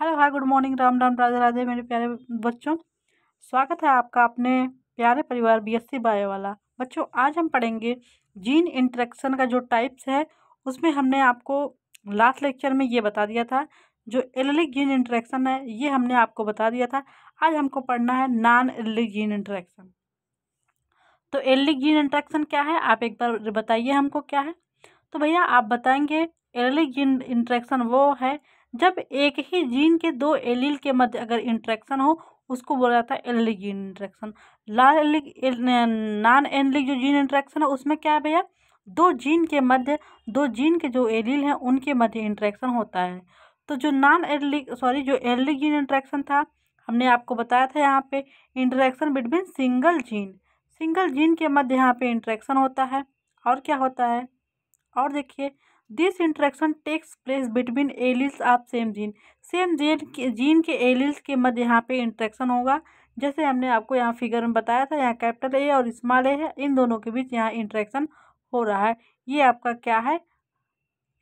hello hi good morning Ram Ram Radhe Radhe मेरे प्यारे बच्चों स्वागत है आपका अपने प्यारे परिवार बी एस बायो वाला बच्चों आज हम पढ़ेंगे जीन इंट्रैक्शन का जो टाइप्स है उसमें हमने आपको लास्ट लेक्चर में ये बता दिया था जो एलिक जीन इंट्रैक्शन है ये हमने आपको बता दिया था आज हमको पढ़ना है नॉन एलिक जीन इंट्रैक्शन तो एलिक जीन इंट्रैक्शन क्या है आप एक बार बताइए हमको क्या है तो भैया आप बताएंगे एलिक जीन इंट्रैक्शन वो है जब एक ही जीन के दो एलील के मध्य अगर इंट्रैक्शन हो उसको बोला जाता है एलिग जीन इंट्रैक्शन लाल एलिग नॉन एनलिक जो जीन इंट्रैक्शन है उसमें क्या है भैया दो जीन के मध्य दो जीन के जो एलील हैं उनके मध्य इंट्रैक्शन होता है तो जो नॉन एलिग सॉरी जो एलिग जीन इंट्रैक्शन था हमने आपको बताया था यहाँ पे interaction between single gene single gene के मध्य यहाँ पे इंट्रैक्शन होता है और क्या होता है और देखिए this interaction takes place between alleles of same gene same gene के जीन के एलिल्स के मध्य यहाँ पे इंट्रैक्शन होगा जैसे हमने आपको यहाँ फिगर में बताया था यहाँ कैपिटल ए और स्मॉल ए है इन दोनों के बीच यहाँ इंट्रैक्शन हो रहा है ये आपका क्या है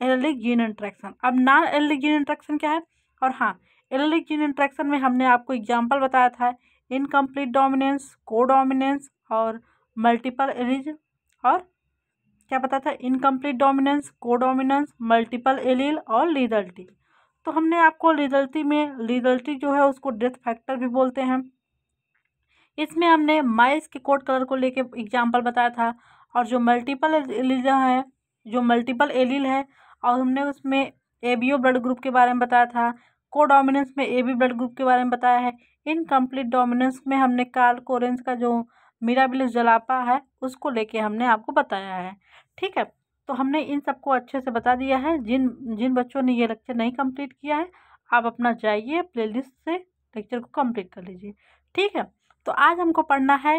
एलिक जीन इंट्रैक्शन अब नॉन एलिक जीन इंट्रैक्शन क्या है और हाँ एलिक जीन इंट्रैक्शन में हमने आपको एग्जाम्पल बताया था इनकम्प्लीट डोमिनेंस को डोमिनेंस और मल्टीपल एलिज और क्या बताया था incomplete dominance codominance multiple allele और लीडल्टी तो हमने आपको लीदल्टी में लीदल्टी जो है उसको डेथ फैक्टर भी बोलते हैं इसमें हमने माइस के कोड कलर को लेके एग्जाम्पल बताया था और जो मल्टीपल एलील है जो मल्टीपल एलील है और हमने उसमें A B O blood group के बारे में बताया था कोडोमिनेंस में ए बी ब्लड ग्रुप के बारे में बताया है इनकम्प्लीट डोमिनेंस में हमने कार्ल कोरेंस का जो मिराबिलिस जलापा है उसको लेके हमने आपको बताया है ठीक है तो हमने इन सबको अच्छे से बता दिया है जिन जिन बच्चों ने ये लेक्चर नहीं कंप्लीट किया है आप अपना जाइए प्लेलिस्ट से लेक्चर को कंप्लीट कर लीजिए ठीक है तो आज हमको पढ़ना है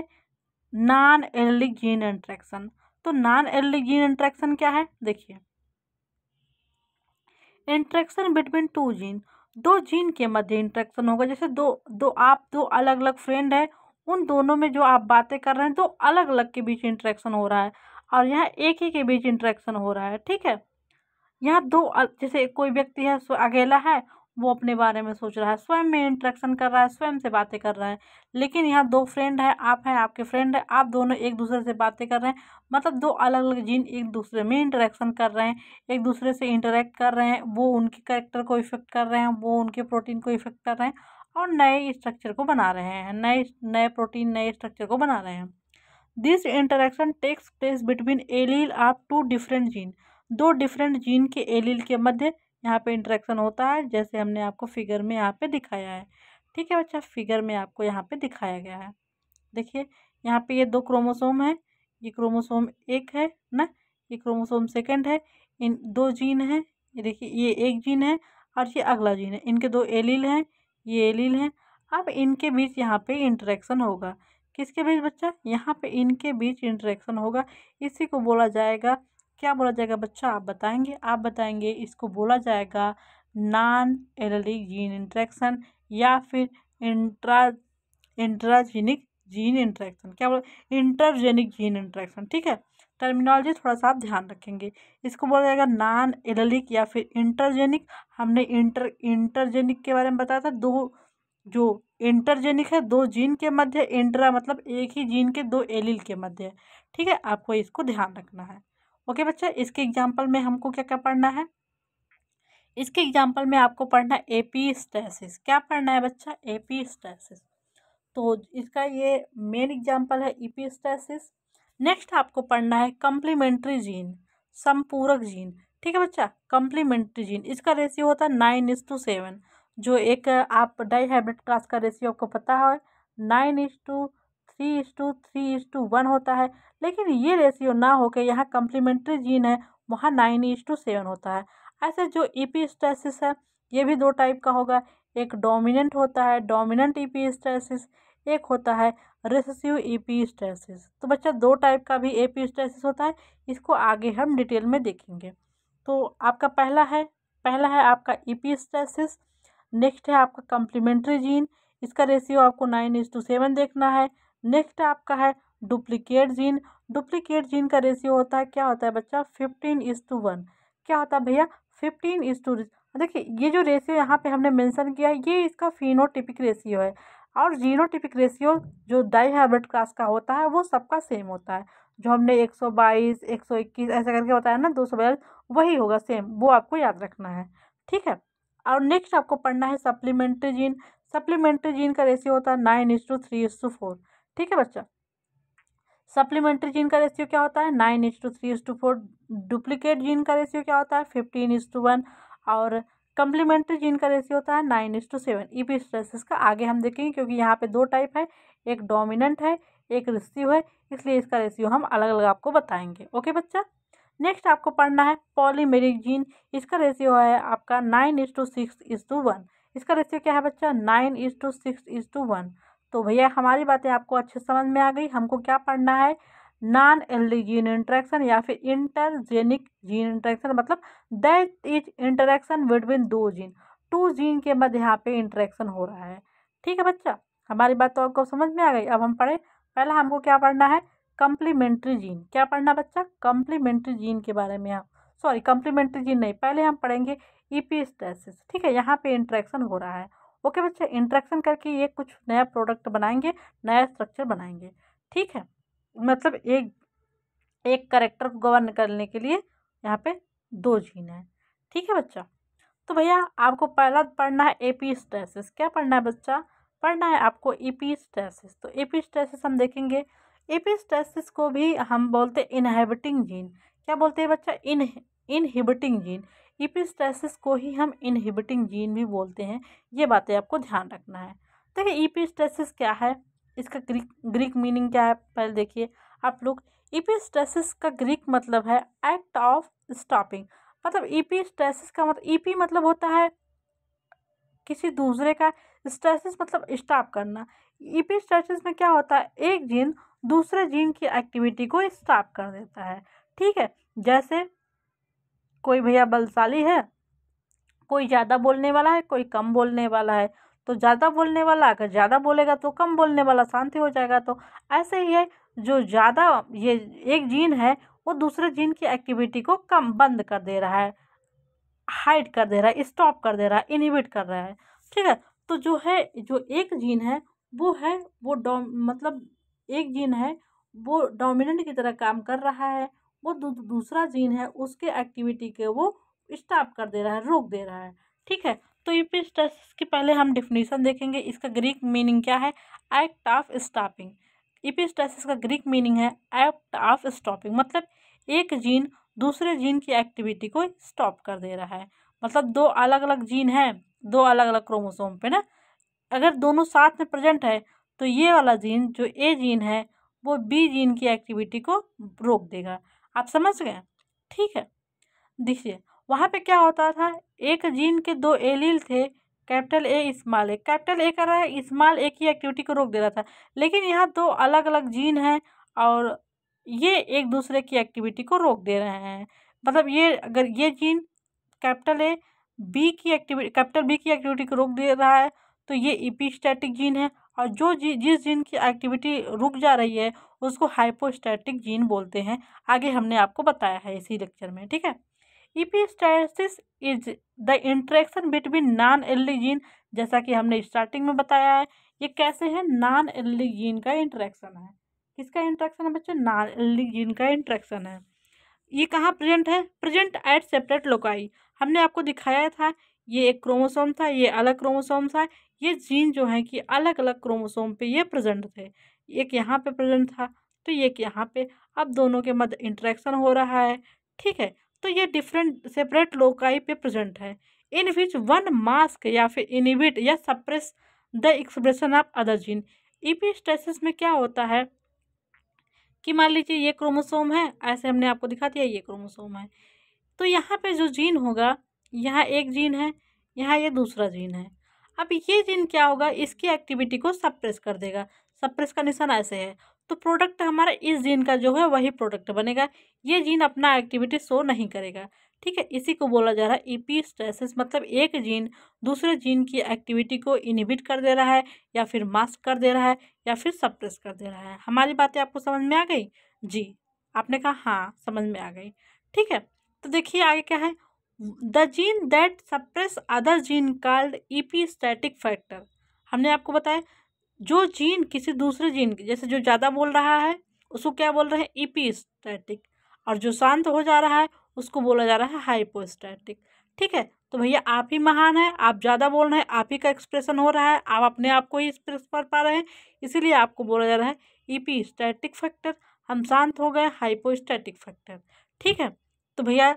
नॉन एर्ली जीन इंट्रैक्शन तो नॉन एलिक जीन इंट्रैक्शन क्या है देखिए इंट्रैक्शन बिटवीन टू जीन दो जीन के मध्य इंट्रैक्शन होगा जैसे दो दो आप दो अलग अलग फ्रेंड है उन दोनों में जो आप बातें कर रहे हैं तो अलग अलग के बीच इंट्रैक्शन हो रहा है और यहाँ एक ही के बीच इंट्रैक्शन हो रहा है ठीक है यहाँ दो जैसे कोई व्यक्ति है अकेला है वो अपने बारे में सोच रहा है स्वयं में इंट्रैक्शन कर रहा है स्वयं से बातें कर रहा है लेकिन यहाँ दो फ्रेंड है आप हैं आपके फ्रेंड है आप दोनों एक दूसरे से बातें कर रहे हैं मतलब दो अलग अलग जीन एक दूसरे में इंटरेक्शन कर रहे हैं एक दूसरे से इंटरेक्ट कर रहे हैं वो उनके करेक्टर को इफेक्ट कर रहे हैं वो उनके प्रोटीन को इफेक्ट कर रहे हैं और नए स्ट्रक्चर को बना रहे हैं नए नए प्रोटीन नए स्ट्रक्चर को बना रहे हैं this interaction takes place between allele of two different gene दो डिफरेंट जीन के एलील के मध्य यहाँ पे इंटरेक्शन होता है जैसे हमने आपको फिगर में यहाँ पे दिखाया है ठीक है बच्चा फिगर में आपको यहाँ पे दिखाया गया है देखिए यहाँ पे ये दो क्रोमोसोम है ये क्रोमोसोम एक है ना ये क्रोमोसोम सेकंड है इन दो जीन है ये देखिए ये एक जीन है और ये अगला जीन है इनके दो एलील हैं ये एलील हैं अब इनके बीच यहाँ पे इंटरेक्शन होगा किसके बीच बच्चा यहाँ पे इनके बीच इंटरेक्शन होगा इसी को बोला जाएगा क्या बोला जाएगा बच्चा आप बताएंगे आप बताएंगे इसको बोला जाएगा नॉन एलर्जिक जीन इंट्रैक्शन या फिर इंट्रा इंट्राजीनिक जीन इंट्रैक्शन क्या बोला इंटरजेनिक जीन इंट्रैक्शन ठीक है टर्मिनोलॉजी थोड़ा सा आप ध्यान रखेंगे इसको बोला जाएगा नॉन एलर्जिक या फिर इंटरजेनिक हमने इंटर इंटरजेनिक के बारे में बताया था दो जो इंटरजेनिक है दो जीन के मध्य इंट्रा मतलब एक ही जीन के दो एलील के मध्य ठीक है आपको इसको ध्यान रखना है ओके बच्चा इसके एग्जाम्पल में हमको क्या क्या पढ़ना है इसके एग्जाम्पल में आपको पढ़ना है स्टेसिस क्या पढ़ना है बच्चा एपीस्टेसिस तो इसका ये मेन एग्जाम्पल है स्टेसिस नेक्स्ट आपको पढ़ना है कम्प्लीमेंट्री जीन संपूरक जीन ठीक है बच्चा कम्प्लीमेंट्री जीन इसका रेशियो होता है नाइन इज टू सेवन जो एक आप डाई हाइब्रिड क्रॉस का रेशियो आपको पता है nine is to three is to three is to one होता है लेकिन ये रेशियो ना होकर यहाँ कम्प्लीमेंट्री जीन है वहाँ नाइन इज टू सेवन होता है ऐसे जो ई e है ये भी दो टाइप का होगा एक डोमिनेंट होता है डोमिनेंट ईपीस्टेसिस e एक होता है पी ईपीस्टेसिस e तो बच्चा दो टाइप का भी ए एपीस्टेसिस होता है इसको आगे हम डिटेल में देखेंगे तो आपका पहला है पहला है आपका ई ईपीस्टेसिस नेक्स्ट है आपका कम्प्लीमेंट्री जीन इसका रेशियो आपको नाइन इज टू सेवन देखना है नेक्स्ट आपका है डुप्लीकेट जीन डुप्लीकेट जीन का रेशियो होता है क्या होता है बच्चा फिफ्टीन इज टू वन क्या होता है भैया फिफ्टीन इज टू देखिए ये जो रेशियो यहाँ पे हमने मेंशन किया है ये इसका फिनोटिपिक रेशियो है और जीनोटिपिक रेशियो जो डाई हाइब्रिड क्लास का होता है वो सबका सेम होता है जो हमने एक सौ बाईस एक सौ इक्कीस ऐसा करके बताया ना दो सौ बयालीस वही होगा सेम वो आपको याद रखना है ठीक है और नेक्स्ट आपको पढ़ना है सप्लीमेंट्री जीन सप्लीमेंट्री जीन का रेशियो होता है nine is to three is to four ठीक है बच्चा सप्लीमेंट्री जीन का रेशियो क्या होता है nine is to three is to four duplicate gene का रेशियो क्या होता है फिफ्टीन इज टू वन और कम्प्लीमेंट्री जीन का रेशियो होता है nine is to seven epistasis का आगे हम देखेंगे क्योंकि यहाँ पे दो टाइप है एक डोमिनेंट है एक रिसीव है इसलिए इसका रेशियो हम अलग अलग आपको बताएंगे ओके बच्चा नेक्स्ट आपको पढ़ना है पॉलीमेरिक जीन इसका रेशियो है आपका nine is to six is to one इसका रेशियो क्या है बच्चा nine is to six is to one तो भैया हमारी बातें आपको अच्छे समझ में आ गई हमको क्या पढ़ना है नॉन एल्डी जीन इंट्रैक्शन या फिर इंटरजेनिक जीन इंटरेक्शन मतलब दैट इज इंटरेक्शन बिटवीन दो जीन टू जीन के मध्य यहाँ पे इंटरेक्शन हो रहा है ठीक है बच्चा हमारी बात तो आपको समझ में आ गई अब हम पढ़ें पहला हमको क्या पढ़ना है कम्प्लीमेंट्री जीन क्या पढ़ना बच्चा कम्प्लीमेंट्री जीन के बारे में आप सॉरी कम्प्लीमेंट्री जीन नहीं पहले हम पढ़ेंगे ईपीस्टेसिस ठीक है यहाँ पे इंट्रैक्शन हो रहा है ओके बच्चे इंट्रैक्शन करके ये कुछ नया प्रोडक्ट बनाएंगे नया स्ट्रक्चर बनाएंगे ठीक है मतलब एक एक करेक्टर को गवर्न करने के लिए यहाँ पे दो जीन है ठीक है बच्चा तो भैया आपको पहला पढ़ना है एपीस्टेसिस क्या पढ़ना है बच्चा पढ़ना है आपको एपीस्टेसिस तो एपीस्टेसिस हम देखेंगे एपिस्टेसिस को भी हम बोलते हैं इनहेबिटिंग जीन क्या बोलते हैं बच्चा इन इनहिबिटिंग जीन ईपिस्टेसिस को ही हम इनहिबिटिंग जीन भी बोलते हैं ये बातें आपको ध्यान रखना है देखिए ईपिस्टेसिस क्या है इसका ग्रीक ग्रीक मीनिंग क्या है पहले देखिए आप लोग ईपिस्टेसिस का ग्रीक मतलब है एक्ट ऑफ स्टॉपिंग मतलब ईपिस्टेसिस का मतलब ईपी मतलब होता है किसी दूसरे का स्ट्रेसिस मतलब स्टॉप करना पी स्ट्रेसिस में क्या होता है एक जीन दूसरे जीन की एक्टिविटी को स्टॉप कर देता है ठीक है जैसे कोई भैया बलशाली है कोई ज़्यादा बोलने वाला है कोई कम बोलने वाला है तो ज़्यादा बोलने वाला अगर ज़्यादा बोलेगा तो कम बोलने वाला शांति हो जाएगा तो ऐसे ही है जो ज़्यादा ये एक जीन है वो दूसरे जीन की एक्टिविटी को कम बंद कर दे रहा है हाइड कर दे रहा है स्टॉप कर दे रहा है इनिबिट कर रहा है ठीक है तो जो है जो एक जीन है वो है वो डोम मतलब एक जीन है वो डोमिनेंट की तरह काम कर रहा है वो दू, दूसरा जीन है उसके एक्टिविटी के वो स्टॉप कर दे रहा है रोक दे रहा है ठीक है तो इपिस्टेसिस की पहले हम डिफिनीसन देखेंगे इसका ग्रीक मीनिंग क्या है एक्ट ऑफ स्टॉपिंग इपिस्टेसिस का ग्रीक मीनिंग है एक्ट ऑफ स्टॉपिंग मतलब एक जीन दूसरे जीन की एक्टिविटी को स्टॉप कर दे रहा है मतलब दो अलग अलग जीन हैं दो अलग अलग क्रोमोसोम पे ना अगर दोनों साथ में प्रेजेंट है तो ये वाला जीन जो ए जीन है वो बी जीन की एक्टिविटी को रोक देगा आप समझ गए ठीक है देखिए वहाँ पे क्या होता था एक जीन के दो एलील थे capital A small A capital A कर रहा है इस्माल ए की एक्टिविटी को रोक दे रहा था लेकिन यहाँ दो अलग अलग जीन हैं और ये एक दूसरे की एक्टिविटी को रोक दे रहे हैं मतलब ये अगर ये जीन कैपिटल ए बी की एक्टिविटी कैपिटल बी की एक्टिविटी को रोक दे रहा है तो ये इपीस्टैटिक जीन है और जो जी जिस जीन की एक्टिविटी रुक जा रही है उसको हाइपोस्टैटिक जीन बोलते हैं आगे हमने आपको बताया है इसी लेक्चर में ठीक है epistasis is the interaction between non allelic gene जैसा कि हमने स्टार्टिंग में बताया है ये कैसे है नॉन एल्ली जीन का इंट्रैक्शन है किसका इंट्रैक्शन है बच्चों नॉन एल्ली जीन का इंट्रैक्शन है ये कहाँ प्रेजेंट है प्रेजेंट एट सेपरेट लोकाई हमने आपको दिखाया था ये एक क्रोमोसोम था ये अलग क्रोमोसोम था ये जीन जो है कि अलग अलग क्रोमोसोम पे ये प्रेजेंट थे एक यहाँ पे प्रेजेंट था तो ये एक यहाँ पे अब दोनों के मध्य इंट्रैक्शन हो रहा है ठीक है तो ये डिफरेंट सेपरेट लोकाई पे प्रेजेंट है इन विच वन मास्क या फिर इनिबिट या suppress the expression of other gene epistasis में क्या होता है कि मान लीजिए ये क्रोमोसोम है ऐसे हमने आपको दिखा दिया ये क्रोमोसोम है तो यहाँ पे जो जीन होगा यहाँ एक जीन है यहाँ ये दूसरा जीन है अब ये जीन क्या होगा इसकी एक्टिविटी को सप्रेस कर देगा सप्रेस का निशान ऐसे है तो प्रोडक्ट हमारा इस जीन का जो है वही प्रोडक्ट बनेगा ये जीन अपना एक्टिविटी शो नहीं करेगा ठीक है इसी को बोला जा रहा है ई स्ट्रेसेस मतलब एक जीन दूसरे जीन की एक्टिविटी को इनिबिट कर दे रहा है या फिर मास्क कर दे रहा है या फिर सप्रेस कर दे रहा है हमारी बातें आपको समझ में आ गई जी आपने कहा हाँ समझ में आ गई ठीक है तो देखिए आगे क्या है the gene that suppress other gene called static factor हमने आपको बताया जो जीन किसी दूसरे जीन की जैसे जो ज़्यादा बोल रहा है उसको क्या बोल रहे हैं स्टैटिक और जो शांत हो जा रहा है उसको बोला जा रहा है हाइपोस्टैटिक ठीक है तो भैया आप ही महान है आप ज़्यादा बोल रहे हैं आप ही का एक्सप्रेशन हो रहा है आप अपने आप को ही एक्सप्रेस कर पा रहे हैं इसीलिए आपको बोला जा रहा है ईपी स्टैटिक फैक्टर हम शांत हो गए हाइपोस्टैटिक फैक्टर ठीक है तो भैया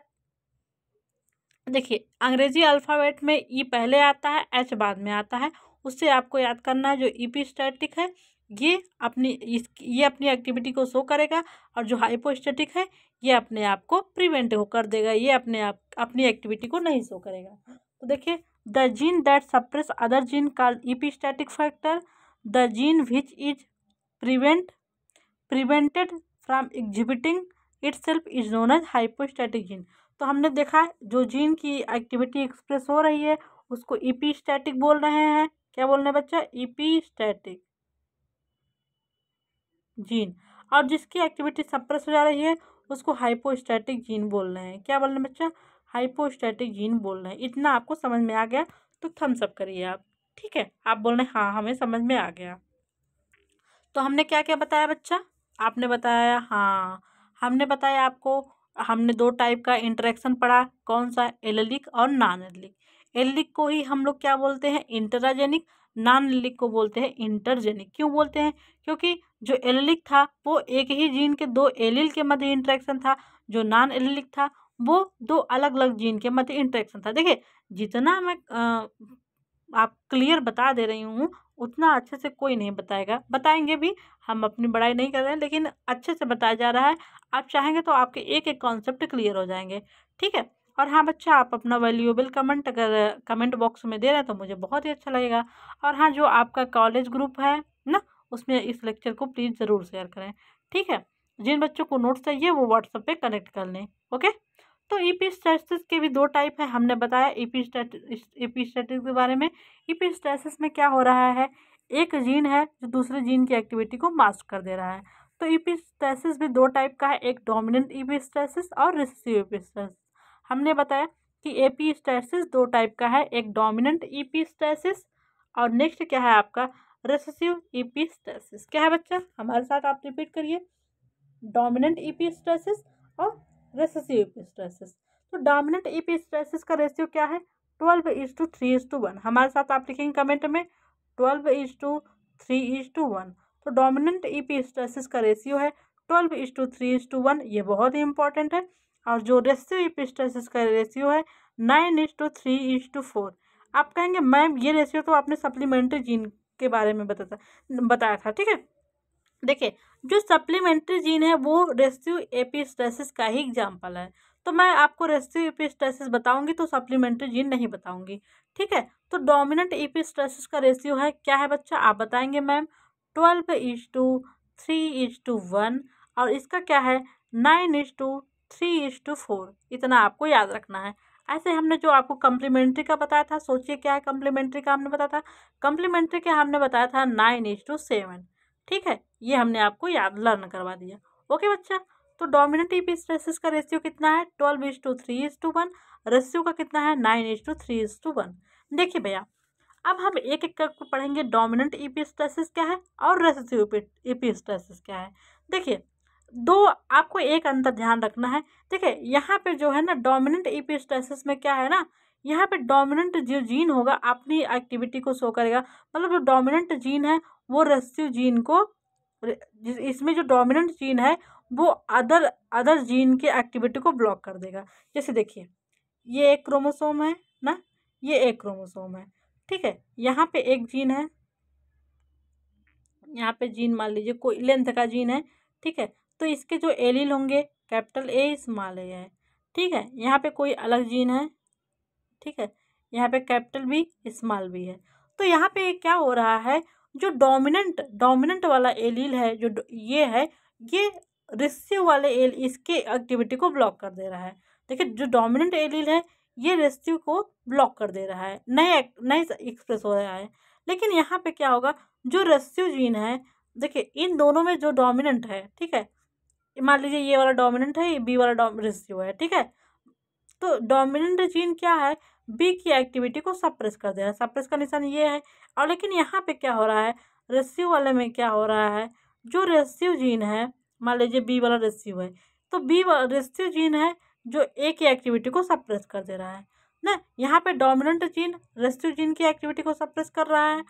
देखिए अंग्रेजी अल्फ़ाबेट में ई पहले आता है एच बाद में आता है उससे आपको याद करना है जो ई स्टैटिक है ये अपनी इस ये अपनी एक्टिविटी को शो करेगा और जो हाइपोस्टेटिक है ये अपने आप को प्रिवेंट हो कर देगा ये अपने आप अपनी एक्टिविटी को नहीं शो करेगा तो देखिए the gene that suppress other gene called static factor the gene which is prevent prevented from exhibiting itself is known as hypostatic gene तो हमने देखा जो जीन की एक्टिविटी एक्सप्रेस हो रही है उसको ईपी स्टैटिक बोल रहे हैं क्या बोल रहे हैं बच्चा ईपी जीन और जिसकी एक्टिविटी सप्रेस हो जा रही है उसको हाइपोस्टैटिक जीन बोल रहे हैं क्या बोल रहे हैं बच्चा हाइपोस्टैटिक जीन बोल रहे हैं इतना आपको समझ में आ गया तो थम्स अप करिए आप ठीक है आप बोल रहे हैं हाँ हमें समझ में आ गया तो हमने क्या क्या बताया बच्चा आपने बताया हाँ हमने बताया आपको हमने दो टाइप का इंटरेक्शन पढ़ा कौन सा एललिक और नॉन एलिक एलिक को ही हम लोग क्या बोलते हैं इंटराजेनिक नॉन एलिक को बोलते हैं इंटरजेनिक क्यों बोलते हैं क्योंकि जो एलिक था वो एक ही जीन के दो एलिल के मध्य इंटरेक्शन था जो नॉन एलिक था वो दो अलग अलग जीन के मध्य इंटरेक्शन था देखिए जितना मैं आ, आप क्लियर बता दे रही हूँ उतना अच्छे से कोई नहीं बताएगा बताएंगे भी हम अपनी बड़ाई नहीं कर रहे हैं लेकिन अच्छे से बताया जा रहा है आप चाहेंगे तो आपके एक एक कॉन्सेप्ट क्लियर हो जाएंगे ठीक है और हाँ बच्चा आप अपना वैल्यूएबल कमेंट अगर कमेंट बॉक्स में दे रहे हैं तो मुझे बहुत ही अच्छा लगेगा और हाँ जो आपका कॉलेज ग्रुप है ना उसमें इस लेक्चर को प्लीज़ ज़रूर शेयर करें ठीक है जिन बच्चों को नोट्स चाहिए वो व्हाट्सएप पर कनेक्ट कर लें ओके तो ईपीस्टेसिस के भी दो टाइप है हमने बताया ईपीस्टेटिस के बारे में ईपीस्टेसिस में क्या हो रहा है एक जीन है जो दूसरे जीन की एक्टिविटी को मास्क कर दे रहा है तो ईपीस्टेसिस भी दो टाइप का है एक डोमिनेंट ईपीस्टेसिस और रिसेसिव ईपीस्टेसिस हमने बताया कि एपीस्टेसिस दो टाइप का है एक डोमिनेंट ईपीस्टेसिस और नेक्स्ट क्या है आपका रिसेसिव ईपीस्टेसिस क्या है बच्चा हमारे साथ आप रिपीट करिए डोमिनेंट ईपीस्टेसिस और रेसेसिव इपिस्ट्रेसिस तो डोमिनेंट इपिस्ट्रेसिस का रेशियो क्या है twelve is to three is to one हमारे साथ आप लिखेंगे कमेंट में twelve is to three is to one तो डोमिनेंट इपिस्ट्रेसिस का रेशियो है twelve is to three is to one ये बहुत ही इंपॉर्टेंट है और जो रेशियो इपिस्ट्रेसिस का रेशियो है nine is to three is to four आप कहेंगे मैम ये रेशियो तो आपने सप्लीमेंट्री जीन के बारे में बताता बताया था ठीक है देखिए जो सप्लीमेंट्री जीन है वो रेस्टिव एपिस्टेसिस का ही एग्जाम्पल है तो मैं आपको रेस्क्यू एपिस्टेसिस बताऊंगी तो सप्लीमेंट्री जीन नहीं बताऊंगी ठीक है तो डोमिनेंट एपिस्टेसिस का रेशियो है क्या है बच्चा आप बताएंगे ma'am twelve is to three is to one और इसका क्या है nine is to three is to four इतना आपको याद रखना है ऐसे हमने जो आपको कम्प्लीमेंट्री का बताया था सोचिए क्या है कम्प्लीमेंट्री का हमने बताया था कम्प्लीमेंट्री का हमने बताया था नाइन इज टू सेवन ठीक है ये हमने आपको याद लर्न करवा दिया ओके बच्चा तो डोमिनेंट पी स्ट्रेसिस का रेशियो कितना है twelve is to three is to one ratio का कितना है nine is to three is to one देखिए भैया अब हम एक एक करके पढ़ेंगे डोमिनेंट पी स्ट्रेसिस क्या है और रेशियो पी स्ट्रेसिस क्या है देखिए दो आपको एक अंतर ध्यान रखना है देखिए यहाँ पे जो है ना डोमिनेंट ईपी स्ट्रेसिस में क्या है ना यहाँ पे डोमिनेंट जो जीन होगा अपनी एक्टिविटी को शो करेगा मतलब जो डोमिनेंट जीन है वो रेसिव जीन को इसमें जो डोमिनेंट जीन है वो अदर अदर जीन के एक्टिविटी को ब्लॉक कर देगा जैसे देखिए ये एक क्रोमोसोम है ना ये एक क्रोमोसोम है ठीक है यहाँ पे एक जीन है यहाँ पे जीन मान लीजिए कोई लेंथ का जीन है ठीक है तो इसके जो एलिल होंगे कैपिटल ए स्मॉल ए है ठीक है यहाँ पे कोई अलग जीन है ठीक है यहाँ पे कैपिटल भी स्मॉल भी है तो यहाँ पे क्या हो रहा है जो डोमिनेंट डोमिनेंट वाला एलील है जो ये है ये रेस्यू वाले एल इसके एक्टिविटी को ब्लॉक कर दे रहा है देखिए जो डोमिनेंट एलील है ये रेस्यू को ब्लॉक कर दे रहा है नए नए एक्सप्रेस हो रहा है लेकिन यहाँ पे क्या होगा जो रेस्यू जीन है देखिए इन दोनों में जो डोमिनेंट है ठीक है मान लीजिए ये वाला डोमिनेंट है ये बी वाला रेस्यू है ठीक है तो डोमिनेंट जीन क्या है बी की एक्टिविटी को सप्रेस कर दे रहा है सप्रेस का निशान ये है और लेकिन यहाँ पे क्या हो रहा है रेसिव वाले में क्या हो रहा है जो रेसिव जीन है मान लीजिए बी वाला रेसिव है तो बी रेसिव जीन है जो ए की एक्टिविटी को सप्रेस कर दे रहा है न यहाँ पे डोमिनेंट जीन रेसिव जीन की एक्टिविटी को सप्रेस कर रहा है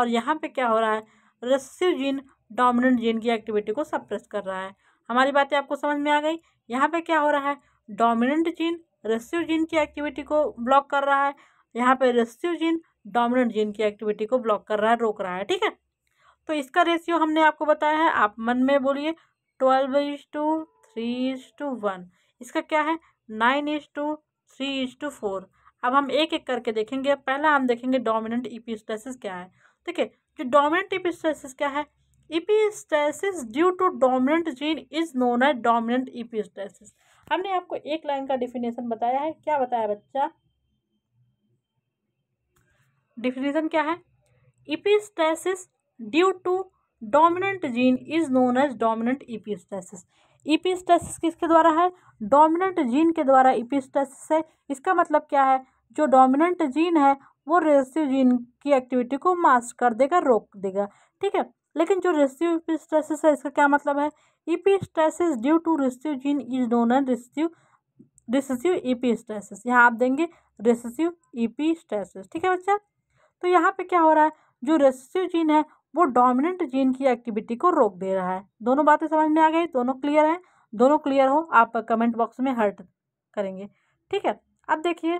और यहाँ पे क्या हो रहा है रेसिव जीन डोमिनेंट जीन की एक्टिविटी को सप्रेस कर रहा है हमारी बातें आपको समझ में आ गई यहाँ पे क्या हो रहा है डोमिनेंट जीन जीन की एक्टिविटी को ब्लॉक कर रहा है यहाँ पे जीन डोमिनेंट जीन की एक्टिविटी को ब्लॉक कर रहा है रोक रहा है ठीक है तो इसका रेशियो हमने आपको बताया है आप मन में बोलिए twelve is to three is to one इसका क्या है nine is to three is to four अब हम एक एक करके देखेंगे पहला हम देखेंगे डोमिनेंट इपीस्टेसिस क्या है ठीक है जो डोमिनेंट इपीस्टेसिस क्या है epistasis due to dominant gene is known as dominant epistasis हमने आपको एक लाइन का डिफिनेशन बताया है क्या बताया बच्चा डिफिनेशन क्या है epistasis due to dominant gene is known as dominant epistasis epistasis किसके द्वारा है डोमिनेंट जीन के द्वारा इपिस्टेसिस है इसका मतलब क्या है जो डोमिनेंट जीन है वो रेसिव जीन की एक्टिविटी को मास्क कर देगा रोक देगा ठीक है लेकिन जो रिस्ट्यू स्ट्रेसिस है इसका क्या मतलब है stasis due to recessive gene is known an and recessive recessive stasis यहाँ आप देंगे रिसेसिव स्ट्रेसिस e ठीक है बच्चा तो यहाँ पे क्या हो रहा है जो रेसिसिव जीन है वो डोमिनेंट जीन की एक्टिविटी को रोक दे रहा है दोनों बातें समझ में आ गई दोनों क्लियर हैं दोनों क्लियर हो आप कमेंट बॉक्स में हर्ट करेंगे ठीक है अब देखिए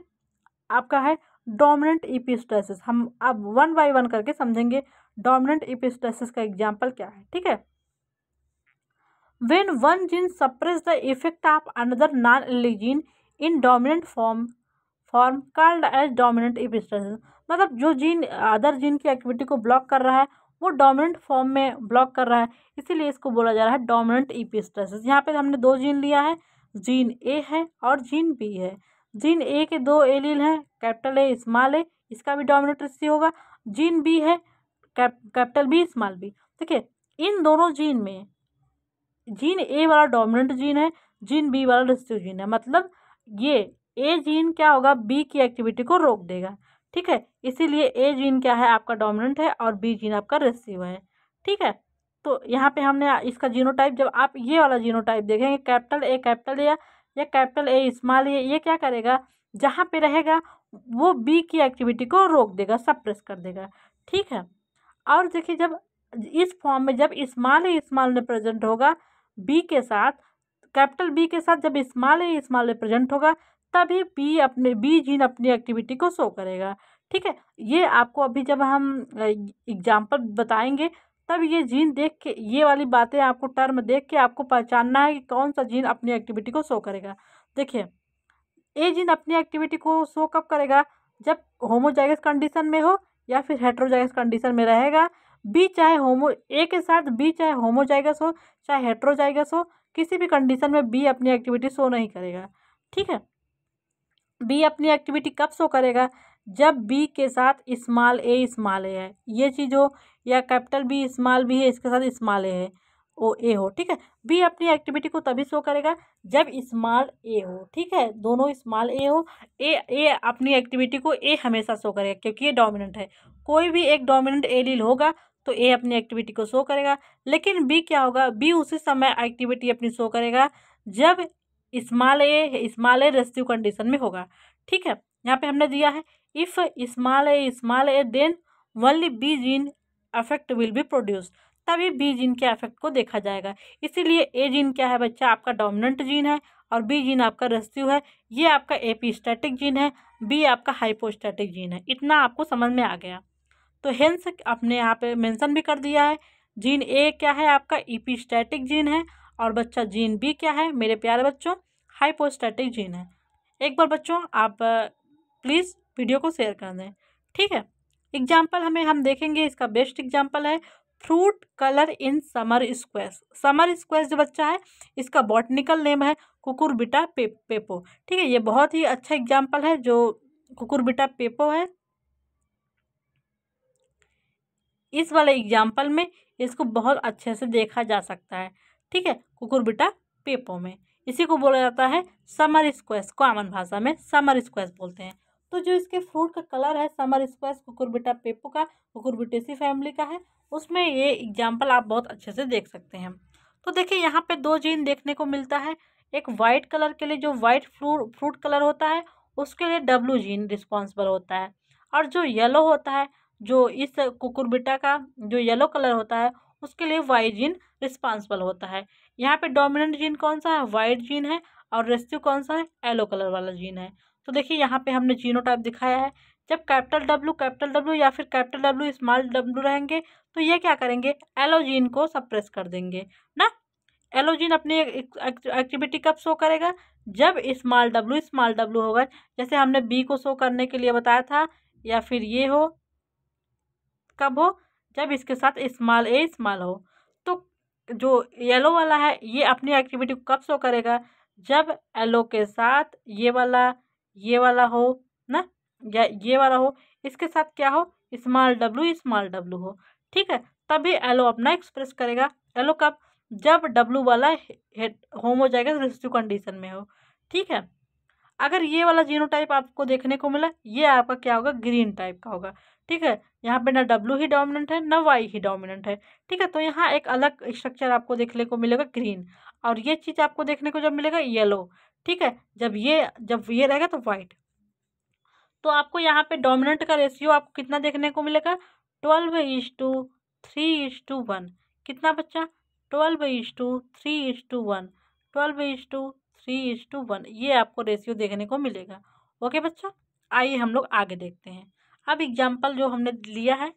आपका है डोमिनेंट स्ट्रेसिस e हम अब वन बाई वन करके समझेंगे डोमिनेंट इपिस्टेसिस का एग्जाम्पल क्या है ठीक है when one gene suppress the effect of another non allelic gene in dominant form form called as dominant epistasis मतलब जो जीन अदर जीन की एक्टिविटी को ब्लॉक कर रहा है वो डोमिनेंट फॉर्म में ब्लॉक कर रहा है इसीलिए इसको बोला जा रहा है डोमिनेंट इपिस्टेसिस यहाँ पे हमने दो जीन लिया है जीन ए है और जीन बी है जीन ए के दो एलील हैं कैपिटल ए स्मॉल ए इसका भी डोमिनेट रिसी होगा जीन बी है cap capital B small B ठीक है इन दोनों जीन में जीन ए वाला डोमिनेंट जीन है जीन बी वाला रिस्ट्रिक्ट जीन है मतलब ये ए जीन क्या होगा बी की एक्टिविटी को रोक देगा ठीक है इसीलिए ए जीन क्या है आपका डोमिनेंट है और बी जीन आपका रिस्ट्रिक्टिव है ठीक है तो यहाँ पे हमने इसका जीनोटाइप जब आप ये वाला जीनोटाइप देखेंगे कैपिटल ए कैपिटल ए या कैपिटल ए स्मॉल ए ये क्या करेगा जहाँ पे रहेगा वो बी की एक्टिविटी को रोक देगा सप्रेस कर देगा ठीक है और देखिए जब इस फॉर्म में जब स्मॉल ए स्मॉल प्रेजेंट होगा बी के साथ कैपिटल बी के साथ जब स्मॉल ए स्मॉल प्रेजेंट होगा तभी बी अपने बी जीन अपनी एक्टिविटी को शो करेगा ठीक है ये आपको अभी जब हम एग्जाम्पल बताएंगे तब ये जीन देख के ये वाली बातें आपको टर्म देख के आपको पहचानना है कि कौन सा जीन अपनी एक्टिविटी को शो करेगा देखिए ए जीन अपनी एक्टिविटी को शो कब करेगा जब होमोजाइगस कंडीशन में हो या फिर हेट्रोजाइगस कंडीशन में रहेगा बी चाहे होमो ए के साथ बी चाहे होमोजाइगस हो चाहे हेट्रोजाइगस हो किसी भी कंडीशन में बी अपनी एक्टिविटी शो नहीं करेगा ठीक है बी अपनी एक्टिविटी कब शो करेगा जब बी के साथ स्मॉल ए स्मॉल ए है ये चीज़ हो या कैपिटल बी स्मॉल बी है इसके साथ स्मॉल ए है ओ ए हो ठीक है बी अपनी एक्टिविटी को तभी शो करेगा जब स्मॉल ए हो ठीक है दोनों स्मॉल ए हो ए ए अपनी एक्टिविटी को ए हमेशा शो करेगा क्योंकि ये डोमिनेंट है कोई भी एक डोमिनेंट एलील होगा तो ए अपनी एक्टिविटी को शो करेगा लेकिन बी क्या होगा बी उसी समय एक्टिविटी अपनी शो करेगा जब small A small A rescue condition में होगा ठीक है यहाँ पे हमने दिया है if small A small A then only B gene effect will be produced तभी बी जीन के अफेक्ट को देखा जाएगा इसीलिए ए जीन क्या है बच्चा आपका डोमिनेंट जीन है और बी जीन आपका रेस्क्यू है ये आपका एपीस्टैटिक जीन है बी आपका हाइपोस्टैटिक जीन है इतना आपको समझ में आ गया तो हेंस आपने यहाँ पे मेंशन भी कर दिया है जीन ए क्या है आपका ईपीस्टैटिक जीन है और बच्चा जीन बी क्या है मेरे प्यारे बच्चों हाइपोस्टैटिक जीन है एक बार बच्चों आप प्लीज़ वीडियो को शेयर कर दें ठीक है एग्जाम्पल हमें हम देखेंगे इसका बेस्ट एग्जाम्पल है fruit colour in summer squash summer squash जो बच्चा है इसका बॉटनिकल नेम है कुकुरबिटा पे, पेपो ठीक है ये बहुत ही अच्छा एग्जाम्पल है जो कुकुरबिटा पेपो है इस वाले एग्जाम्पल में इसको बहुत अच्छे से देखा जा सकता है ठीक है कुकुरबिटा पेपो में इसी को बोला जाता है समर को कॉमन भाषा में समर स्क्वेस बोलते हैं तो जो इसके फ्रूट का कलर है समर स्क्वैश कुकुरबिटा पेपू का कुकुरबिटेसी फैमिली का है उसमें ये एग्जाम्पल आप बहुत अच्छे से देख सकते हैं तो देखिए यहाँ पे दो जीन देखने को मिलता है एक वाइट कलर के लिए जो वाइट फ्रूट फ्रूट कलर होता है उसके लिए डब्लू जीन रिस्पॉन्सिबल होता है और जो येलो होता है जो इस कुकुरबिटा का जो येलो कलर होता है उसके लिए वाइट जीन रिस्पॉन्सिबल होता है यहाँ पे डोमिनेंट जीन कौन सा है वाइट जीन है और रेस्क्यू कौन सा है येलो कलर वाला जीन है तो देखिए यहाँ पे हमने जीनो टाइप दिखाया है जब कैपिटल डब्लू कैपिटल डब्लू या फिर कैपिटल डब्लू स्मॉल डब्लू रहेंगे तो ये क्या करेंगे एलोजीन को सप्रेस कर देंगे ना एलोजीन अपनी एक्टिविटी कब शो करेगा जब स्मॉल डब्लू स्मॉल डब्लू होगा जैसे हमने बी को शो करने के लिए बताया था या फिर ये हो कब हो जब इसके साथ स्मॉल ए स्मॉल हो तो जो येलो वाला है ये अपनी एक्टिविटी को कब शो करेगा जब एलो के साथ ये वाला ये वाला हो ना या ये वाला हो इसके साथ क्या हो स्मॉल डब्लू स्मॉल डब्लू हो ठीक है तभी एलो अपना एक्सप्रेस करेगा एलो कब जब डब्लू वाला हेड होम हो जाएगा रेसिड्यू कंडीशन में हो ठीक है अगर ये वाला जीनो टाइप आपको देखने को मिला ये आपका क्या होगा ग्रीन टाइप का होगा ठीक है यहाँ पे ना डब्लू ही डोमिनेंट है ना वाई ही डोमिनेंट है ठीक है तो यहाँ एक अलग स्ट्रक्चर आपको देखने को मिलेगा ग्रीन और ये चीज़ आपको देखने को जब मिलेगा येलो ठीक है जब ये जब ये रहेगा तो वाइट तो आपको यहाँ पे डोमिनेंट का रेशियो आपको कितना देखने को मिलेगा twelve is to three is to one कितना बच्चा twelve is to three is to one twelve is to three is to one ये आपको रेशियो देखने को मिलेगा ओके बच्चा आइए हम लोग आगे देखते हैं अब एग्जाम्पल जो हमने लिया है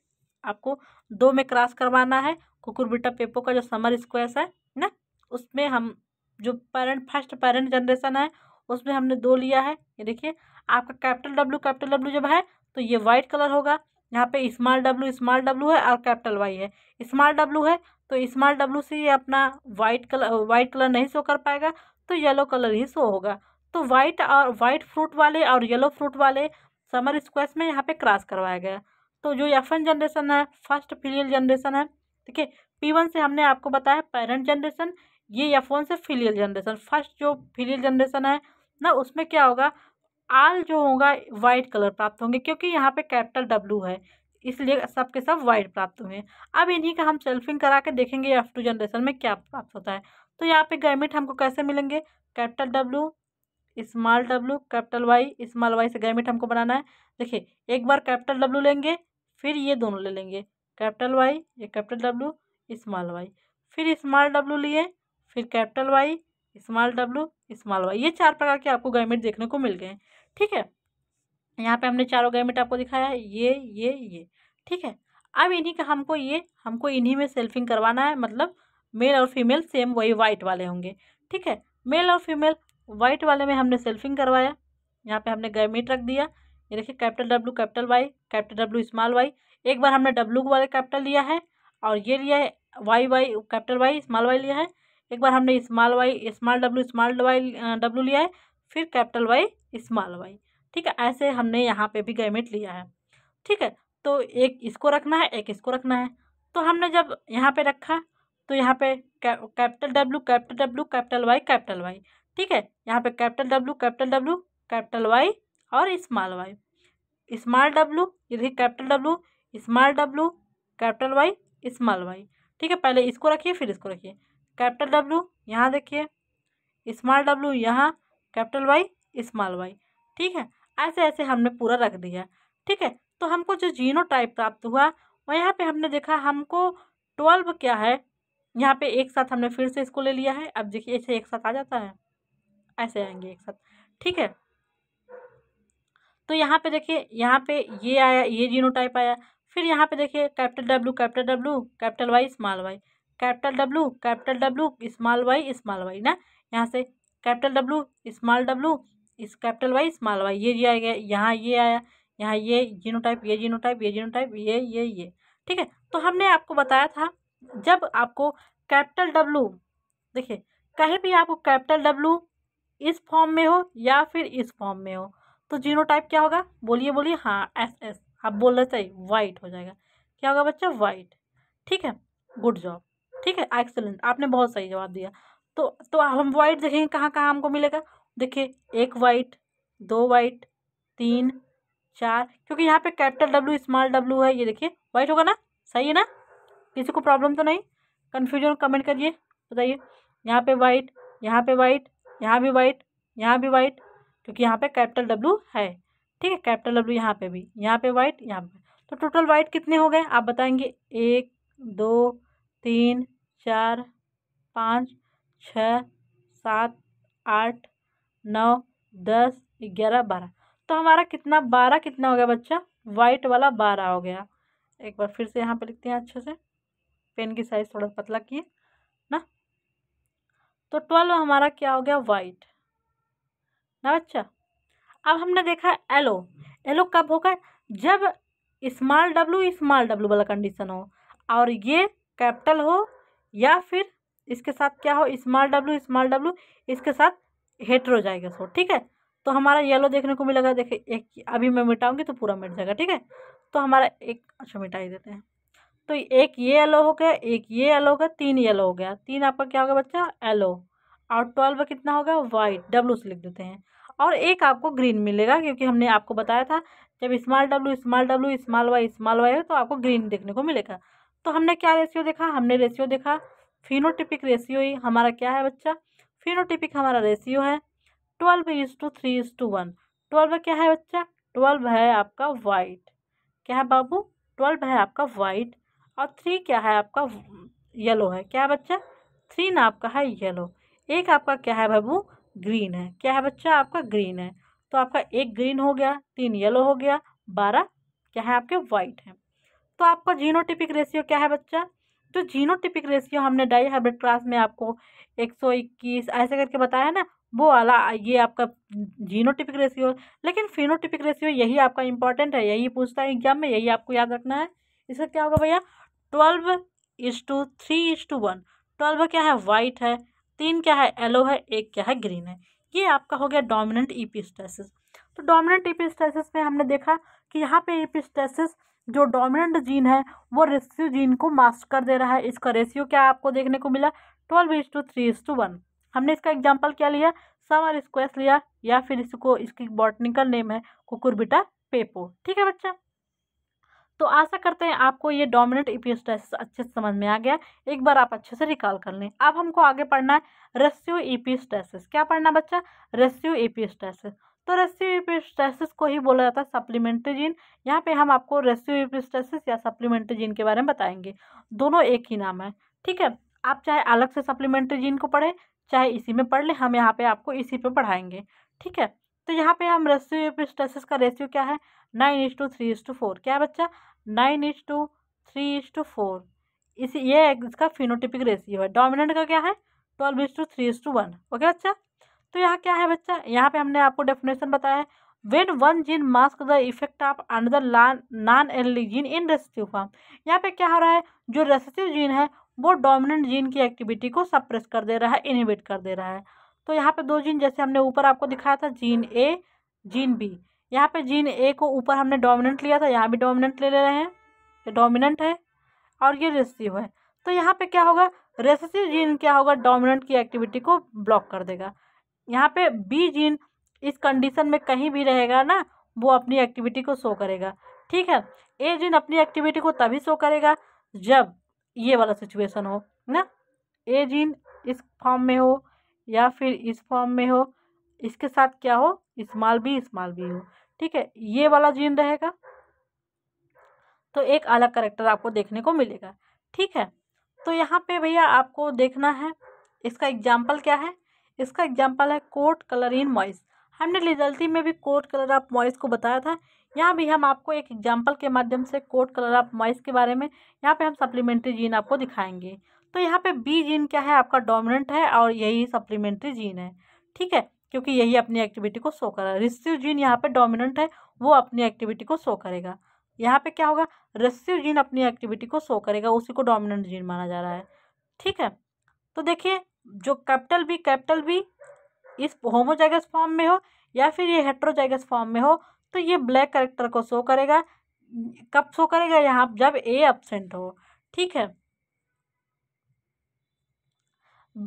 आपको दो में क्रॉस करवाना है कुकुरबिटा पेपो का जो समर स्क्वेस है ना उसमें हम जो पैरेंट फर्स्ट पैरेंट जनरेशन है उसमें हमने दो लिया है ये देखिए आपका कैपिटल डब्ल्यू कैपिटल डब्ल्यू जब है तो ये वाइट कलर होगा यहाँ पे स्मॉल डब्ल्यू स्मॉल डब्ल्यू है और कैपिटल वाई है स्मॉल डब्ल्यू है तो स्मॉल डब्ल्यू से ये अपना वाइट कलर वाइट कलर नहीं शो कर पाएगा तो येलो कलर ही शो होगा तो वाइट और वाइट फ्रूट वाले और येलो फ्रूट वाले समर स्क्वेस में यहाँ पे क्रॉस करवाया गया तो जो एन जनरेशन है फर्स्ट फीलियल जनरेशन है ठीक है पी वन से हमने आपको बताया पेरेंट जनरेशन ये या फोन से फिलियल जनरेशन फर्स्ट जो फिलियल जनरेशन है ना उसमें क्या होगा आल जो होगा वाइट कलर प्राप्त होंगे क्योंकि यहाँ पे कैपिटल डब्लू है इसलिए सब के सब वाइट प्राप्त हुए अब इन्हीं का हम सेल्फिंग करा के देखेंगे एफ टू जनरेशन में क्या प्राप्त होता है तो यहाँ पे गैमिट हमको कैसे मिलेंगे capital W small W capital Y small Y से गैमिट हमको बनाना है देखिए एक बार कैपिटल डब्लू लेंगे फिर ये दोनों ले लेंगे कैपिटल वाई ये कैपिटल डब्लू स्मॉल वाई फिर स्मॉल डब्लू लिए फिर capital Y small W small Y ये चार प्रकार के आपको गैमेट देखने को मिल गए हैं ठीक है यहाँ पे हमने चारों गैमेट आपको दिखाया है ये ये ये ठीक है अब इन्हीं का हमको ये हमको इन्हीं में सेल्फिंग करवाना है मतलब मेल और फीमेल सेम वही वाइट वाले होंगे ठीक है मेल और फीमेल वाइट वाले में हमने सेल्फिंग करवाया यहाँ पे हमने गैमेट रख दिया ये देखिए capital W capital Y capital W small Y एक बार हमने डब्लू वाले कैपिटल लिया है और ये लिया है Y Y capital Y small Y लिया है एक बार हमने small Y small W small Y W लिया है फिर कैपिटल वाई स्मॉल वाई ठीक है ऐसे हमने यहाँ पे भी गैमेट लिया है ठीक है तो एक इसको रखना है एक इसको रखना है तो हमने जब यहाँ पे रखा तो यहाँ पे capital W capital W capital Y capital Y ठीक है यहाँ पे capital W capital W capital Y और स्मॉल वाई स्मॉल डब्ल्यू इधर capital W small W capital Y small Y ठीक है पहले इसको रखिए फिर इसको रखिए कैपिटल डब्ल्यू यहाँ देखिए स्मॉल डब्ल्यू यहाँ कैपिटल वाई स्मॉल वाई ठीक है ऐसे ऐसे हमने पूरा रख दिया ठीक है तो हमको जो जीनो टाइप प्राप्त हुआ और यहाँ पे हमने देखा हमको ट्वेल्व क्या है यहाँ पे एक साथ हमने फिर से इसको ले लिया है अब देखिए ऐसे एक साथ आ जाता है ऐसे आएंगे एक साथ ठीक है तो यहाँ पे देखिए यहाँ पे ये आया ये जीनो टाइप आया फिर यहाँ पे देखिए capital W capital W capital Y small Y capital W capital W small Y small Y ना यहाँ से कैपिटल डब्लू स्मॉल डब्लू इस कैपिटल वाई स्मॉल वाई ये दिया गया यहाँ ये आया यहाँ ये जीनो टाइप ये जीनो टाइप ये जीनो टाइप ये ये ये ठीक है तो हमने आपको बताया था जब आपको कैपिटल डब्लू देखिए कहीं भी आपको कैपिटल डब्लू इस फॉर्म में हो या फिर इस फॉर्म में हो तो जीनो टाइप क्या होगा बोलिए बोलिए हाँ एस एस आप बोलना चाहिए वाइट हो जाएगा क्या होगा बच्चा वाइट ठीक है गुड जॉब ठीक है एक्सेलेंट आपने बहुत सही जवाब दिया तो तो हम वाइट देखेंगे कहाँ कहाँ हमको मिलेगा देखिए एक वाइट दो वाइट तीन चार क्योंकि यहाँ पे कैपिटल डब्ल्यू स्मॉल डब्ल्यू है ये देखिए वाइट होगा ना सही है ना किसी को प्रॉब्लम तो नहीं कन्फ्यूजन कमेंट करिए बताइए यहाँ पे वाइट यहाँ पे वाइट यहाँ भी वाइट यहाँ भी वाइट क्योंकि यहाँ पे कैपिटल डब्ल्यू है ठीक है कैपिटल डब्ल्यू यहाँ पे भी यहाँ पे वाइट यहाँ पे तो टोटल वाइट कितने हो गए आप बताएंगे एक दो तीन चार पाँच छः सात आठ नौ दस ग्यारह बारह तो हमारा कितना बारह कितना हो गया बच्चा वाइट वाला बारह हो गया एक बार फिर से यहाँ पे लिखते हैं अच्छे से पेन की साइज़ थोड़ा पतला किए ना तो ट्वेल्व हमारा क्या हो गया वाइट ना बच्चा अब हमने देखा एलो एलो कब होगा जब स्मॉल डब्लू स्मॉल डब्लू वाला कंडीशन हो और ये कैपिटल हो या फिर इसके साथ क्या हो स्मॉल डब्ल्यू स्मॉल डब्ल्यू इसके साथ हेटर हो ठीक है तो हमारा येलो देखने को मिलेगा देखे एक अभी मैं मिटाऊंगी तो पूरा मिट जाएगा ठीक है तो हमारा एक अच्छा मिटा ही देते हैं तो एक ये येलो हो गया एक ये येलो हो गया तीन येलो हो गया तीन आपका क्या होगा बच्चा येलो और ट्वेल्व कितना होगा वाइट डब्लू से लिख देते हैं और एक आपको ग्रीन मिलेगा क्योंकि हमने आपको बताया था जब small W small W small Y small Y है तो आपको ग्रीन देखने को मिलेगा तो हमने क्या रेशियो देखा हमने रेशियो देखा फिनोटिपिक रेशियो ही हमारा क्या है बच्चा फिनोटिपिक हमारा रेशियो है twelve is to three is to one twelve क्या है बच्चा ट्वेल्व है आपका वाइट क्या है बाबू ट्वेल्व है आपका वाइट और थ्री क्या है आपका येलो है क्या है बच्चा थ्री ना आपका है येलो एक आपका क्या है बाबू ग्रीन है क्या है बच्चा आपका ग्रीन है तो आपका एक ग्रीन हो गया तीन येलो हो गया बारह क्या है आपके वाइट हैं तो आपका जीनोटिपिक रेशियो क्या है बच्चा जो तो जीनोटिपिक रेशियो हमने डाई हाइब्रिड क्लास में आपको एक सौ इक्कीस ऐसे करके बताया ना वो वाला ये आपका जीनोटिपिक रेशियो लेकिन फिनोटिपिक रेशियो यही आपका इंपॉर्टेंट है यही पूछता है एग्जाम में यही आपको याद रखना है इसका क्या होगा भैया twelve is to three is to one twelve क्या है वाइट है तीन क्या है येलो है एक क्या है ग्रीन है ये आपका हो गया डोमिनेंट ईपीस्टेसिस तो डोमिनेंट ईपीस्टेसिस में हमने देखा कि यहाँ पे ईपीस्टेसिस जो डोमिनेंट जीन है वो रेस्यू जीन को मास्क कर दे रहा है इसका रेशियो क्या आपको देखने को मिला twelve is to three is to one हमने इसका एग्जाम्पल क्या लिया समर स्क्वेस लिया या फिर इसको इसकी बॉटनिकल नेम है कुकुरबिटा पेपो ठीक है बच्चा तो आशा करते हैं आपको ये डोमिनेंट ईपीएस अच्छे से समझ में आ गया एक बार आप अच्छे से रिकॉल कर लें अब हमको आगे पढ़ना है रेस्यू ईपीएस क्या पढ़ना बच्चा रेस्यू ईपीएस तो रेस्यूपिस्टेसिस को ही बोला जाता है जीन यहाँ पे हम आपको रेस्यूपिस्टेसिस या जीन के बारे में बताएंगे दोनों एक ही नाम है ठीक है आप चाहे अलग से जीन को पढ़ें चाहे इसी में पढ़ लें हम यहाँ पर आपको इसी पर पढ़ाएंगे ठीक है तो यहाँ पर हम रेस्यूपिस्टेसिस का रेशियो क्या है nine is to three is to four क्या है बच्चा nine is to three is to four इसी ये इसका फिनोटिपिक रेशियो है डोमिनेंट का क्या है twelve is to three is to one okay बच्चा तो यहाँ क्या है बच्चा यहाँ पे हमने आपको डेफिनेशन बताया when one gene mask the effect of another non एनली जीन इन रेसिटिव फॉर्म यहाँ पे क्या हो रहा है जो रेसिटिव जीन है वो डोमिनेंट जीन की एक्टिविटी को सप्रेस कर दे रहा है इनिबिट कर दे रहा है तो यहाँ पे दो जीन जैसे हमने ऊपर आपको दिखाया था जीन ए जीन बी यहाँ पे जीन ए को ऊपर हमने डोमिनेंट लिया था यहाँ भी डोमिनेंट ले ले रहे हैं ये डोमिनेंट है और ये रेसिटिव है तो यहाँ पे क्या होगा रेसिटिव जीन क्या होगा डोमिनेंट की एक्टिविटी को ब्लॉक कर देगा यहाँ पे बी जीन इस कंडीशन में कहीं भी रहेगा ना वो अपनी एक्टिविटी को शो करेगा ठीक है ए जीन अपनी एक्टिविटी को तभी शो करेगा जब ये वाला सिचुएशन हो ना ए जीन इस फॉर्म में हो या फिर इस फॉर्म में हो इसके साथ क्या हो स्मॉल बी स्मॉल बी हो ठीक है ये वाला जीन रहेगा तो एक अलग करेक्टर आपको देखने को मिलेगा ठीक है तो यहाँ पे भैया आपको देखना है इसका एग्जाम्पल क्या है इसका एग्जाम्पल है कोट कलर इन मॉइस हमने रिजल्टी में भी कोट कलर ऑफ मॉइस को बताया था यहाँ भी हम आपको एक एग्जाम्पल के माध्यम से कोट कलर ऑफ मॉइस के बारे में यहाँ पे हम सप्लीमेंट्री जीन आपको दिखाएंगे तो यहाँ पे बी जीन क्या है आपका डोमिनेंट है और यही सप्लीमेंट्री जीन है ठीक है क्योंकि यही अपनी एक्टिविटी को शो कर रहा है रिस्यू जीन यहाँ पे डोमिनेंट है वो अपनी एक्टिविटी को शो करेगा यहाँ पे क्या होगा रेस्यू जीन अपनी एक्टिविटी को शो करेगा उसी को डोमिनेंट जीन माना जा रहा है ठीक है तो देखिए जो कैपिटल बी कैपिटल बी इस होमोजाइगस फॉर्म में हो या फिर ये हेट्रोजाइगस फॉर्म में हो तो ये ब्लैक करेक्टर को शो करेगा कब शो करेगा यहाँ जब ए एबसेंट हो ठीक है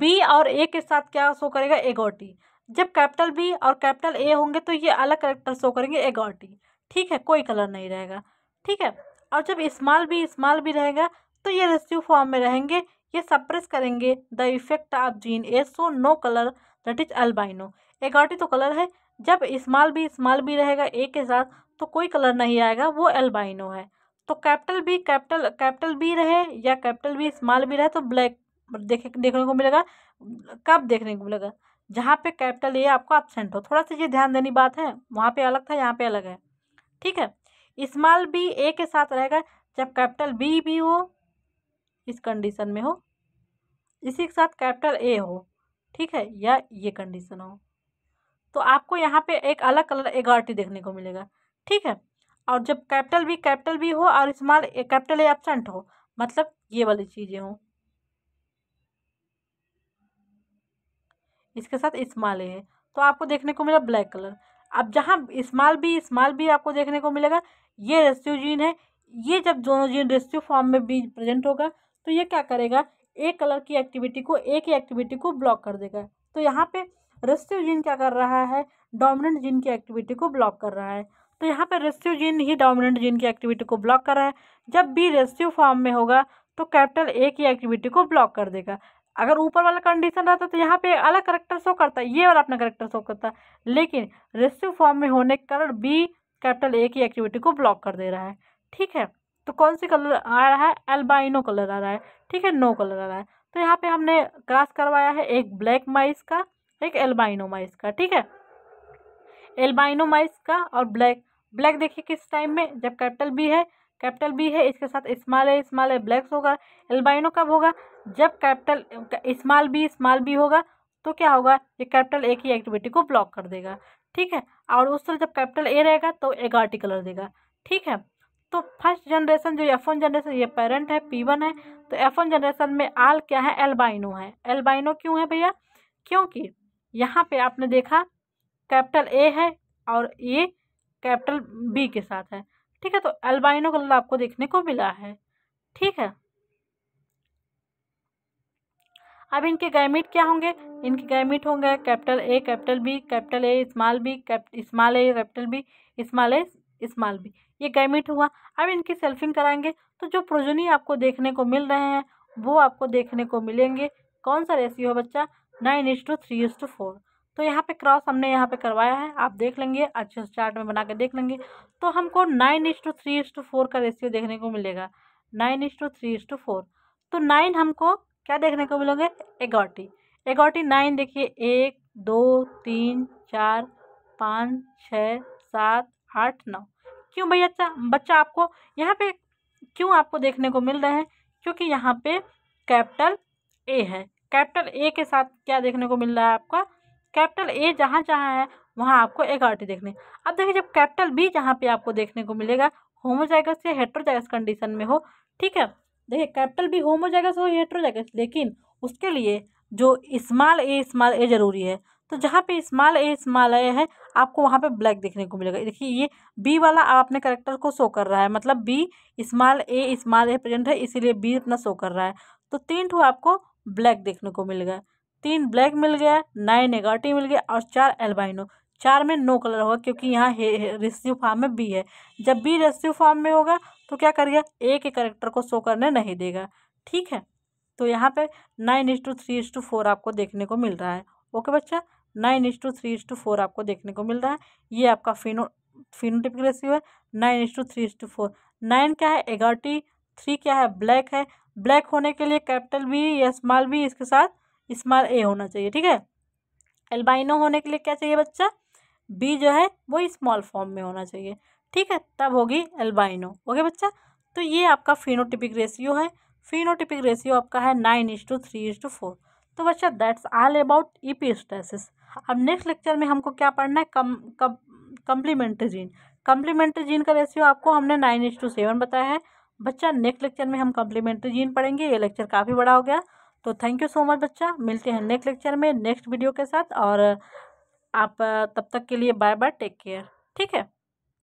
बी और ए के साथ क्या शो करेगा एगोटी जब कैपिटल बी और कैपिटल ए होंगे तो ये अलग करेक्टर शो करेंगे एगोटी ठीक है कोई कलर नहीं रहेगा ठीक है और जब स्मॉल बी स्मॉल बी रहेगा तो ये रेस्यू फॉर्म में रहेंगे ये सप्रेस करेंगे the effect of gene A so no colour that is albino agouti तो कलर है जब स्मॉल बी स्मॉल भी रहेगा ए के साथ तो कोई कलर नहीं आएगा वो एल्बाइनो है तो capital B capital capital B रहे या कैपिटल बी स्मॉल बी रहे तो ब्लैक देख देखने को मिलेगा कब देखने को मिलेगा जहाँ पे कैपिटल ए आपको एबसेंट हो थोड़ा सा ये ध्यान देनी बात है वहाँ पे अलग था यहाँ पे अलग है ठीक है स्मॉल बी ए के साथ रहेगा जब कैपिटल बी भी हो इस कंडीशन में हो इसी के साथ कैपिटल ए हो ठीक है या ये कंडीशन हो तो आपको यहाँ पे एक अलग कलर एगार्टी देखने को मिलेगा ठीक है और जब कैपिटल भी कैपिटल भी हो और इस्तेमाल कैपिटल ए एबसेंट हो मतलब ये वाली चीज़ें हों इसके साथ स्मॉल ए है तो आपको देखने को मिला ब्लैक कलर अब जहाँ स्मॉल बी स्मॉल बी आपको देखने को मिलेगा ये रेस्ट्यू जीन है ये जब दोनों जीन रेस्ट्यू फॉर्म में बीज प्रेजेंट होगा तो ये क्या करेगा एक कलर की एक्टिविटी को एक ही एक्टिविटी को ब्लॉक कर देगा तो यहाँ पे रेस्टिव जीन क्या कर रहा है डोमिनेंट जीन की एक्टिविटी को ब्लॉक कर रहा है तो यहाँ पे रेस्टिव जीन ही डोमिनेंट जीन की एक्टिविटी को ब्लॉक कर रहा है जब बी रेस्टिव फॉर्म में होगा तो कैपिटल ए की एक्टिविटी को ब्लॉक कर देगा अगर ऊपर वाला कंडीशन रहता तो यहाँ पे अलग करेक्टर शो करता ये वाला अपना करेक्टर शो करता लेकिन रेस्टिव फॉर्म में होने के कारण बी कैपिटल ए की एक्टिविटी को ब्लॉक कर दे रहा है ठीक है तो कौन सी कलर आ रहा है एल्बाइनो कलर आ रहा है ठीक है नो कलर आ रहा है तो यहाँ पे हमने क्रॉस करवाया है एक ब्लैक माइस का एक एल्बाइनो माइस का ठीक है एल्बाइनो माइस का और ब्लैक ब्लैक देखिए किस टाइम में जब कैपिटल बी है कैपिटल बी है इसके साथ स्मॉल है स्मॉल है ब्लैक्स होगा एल्बाइनो कब होगा जब capital small B small B होगा तो क्या होगा ये कैपिटल ए की एक्टिविटी को ब्लॉक कर देगा ठीक है और उस तरह जब कैपिटल ए रहेगा तो एगार्टी कलर देगा ठीक है तो फर्स्ट जनरेशन जो एफ वन जनरेशन ये पेरेंट है पी वन है तो एफ वन जनरेशन में आल क्या है एल्बाइनो है एल्बाइनो क्यों है भैया क्योंकि यहाँ पे आपने देखा कैपिटल ए है और ये कैपिटल बी के साथ है ठीक है तो एल्बाइनो कलर आपको देखने को मिला है ठीक है अब इनके गैमिट क्या होंगे इनके गैमिट होंगे capital A capital B capital A small B cap small A capital B small A small B ये गैमिट हुआ अब इनकी सेल्फिंग कराएंगे तो जो प्रोजनी आपको देखने को मिल रहे हैं वो आपको देखने को मिलेंगे कौन सा है बच्चा nine is to three is to four तो यहाँ पे क्रॉस हमने यहाँ पे करवाया है आप देख लेंगे अच्छे से चार्ट में बना के देख लेंगे तो हमको nine is to three is to four का रेशियो देखने को मिलेगा nine is to three is to four तो नाइन हमको क्या देखने को मिलोगे एगोटी एगोटी नाइन देखिए एक दो तीन चार पाँच छः सात आठ नौ क्यों भैया बच्चा आपको यहाँ पे क्यों आपको देखने को मिल रहा है क्योंकि यहाँ पे कैपिटल ए है कैपिटल ए के साथ क्या देखने को मिल रहा है आपका कैपिटल ए जहाँ जहाँ है वहाँ आपको एक आर्टी देखने अब देखिए जब कैपिटल बी जहाँ पे आपको देखने को मिलेगा होमोजाइगस या हेट्रोजाइगस कंडीशन में हो ठीक है देखिए कैपिटल बी होमोजाइगस हो हेट्रोजाइगस लेकिन उसके लिए जो स्मॉल ए स्मॉल ए जरूरी है तो जहाँ पे स्मॉल ए स्मॉल ए है आपको वहाँ पे ब्लैक देखने को मिलेगा देखिए ये बी वाला अपने करेक्टर को शो कर रहा है मतलब B small A small A present है इसीलिए बी अपना शो कर रहा है तो तीन टू आपको ब्लैक देखने को मिल गया तीन ब्लैक मिल गया नाइन एगारटी मिल गया और चार एल्बाइनो चार में नो कलर होगा क्योंकि यहाँ रेस्यू फॉर्म में बी है जब बी रेस्यू फॉर्म में होगा तो क्या करेगा ए के करेक्टर को शो करने नहीं देगा ठीक है तो यहाँ पे nine is to three is to four आपको देखने को मिल रहा है ओके बच्चा nine is to three is to four आपको देखने को मिल रहा है ये आपका फिनो फिनोटिपिक रेशियो है nine is to three is to four nine क्या है एगार्टी थ्री क्या है ब्लैक है ब्लैक होने के लिए कैपिटल बी या स्मॉल बी इसके साथ स्मॉल ए होना चाहिए ठीक है एल्बाइनो होने के लिए क्या चाहिए बच्चा बी जो है वो स्मॉल फॉर्म में होना चाहिए ठीक है तब होगी एल्बाइनो ओके बच्चा तो ये आपका फिनोटिपिक रेशियो है फिनोटिपिक रेशियो आपका है nine is to three is to four तो बच्चा दैट्स ऑल अबाउट ईपीस्टेसिस अब नेक्स्ट लेक्चर में हमको क्या पढ़ना है कम कम कम्प्लीमेंट्री जीन कम्प्लीमेंट्री जीन का रेसियो आपको हमने नाइन एच टू सेवन बताया है बच्चा नेक्स्ट लेक्चर में हम कम्प्लीमेंट्री जीन पढ़ेंगे ये लेक्चर काफ़ी बड़ा हो गया तो थैंक यू सो मच बच्चा मिलते हैं नेक्स्ट लेक्चर में नेक्स्ट वीडियो के साथ और आप तब तक के लिए बाय बाय टेक केयर ठीक है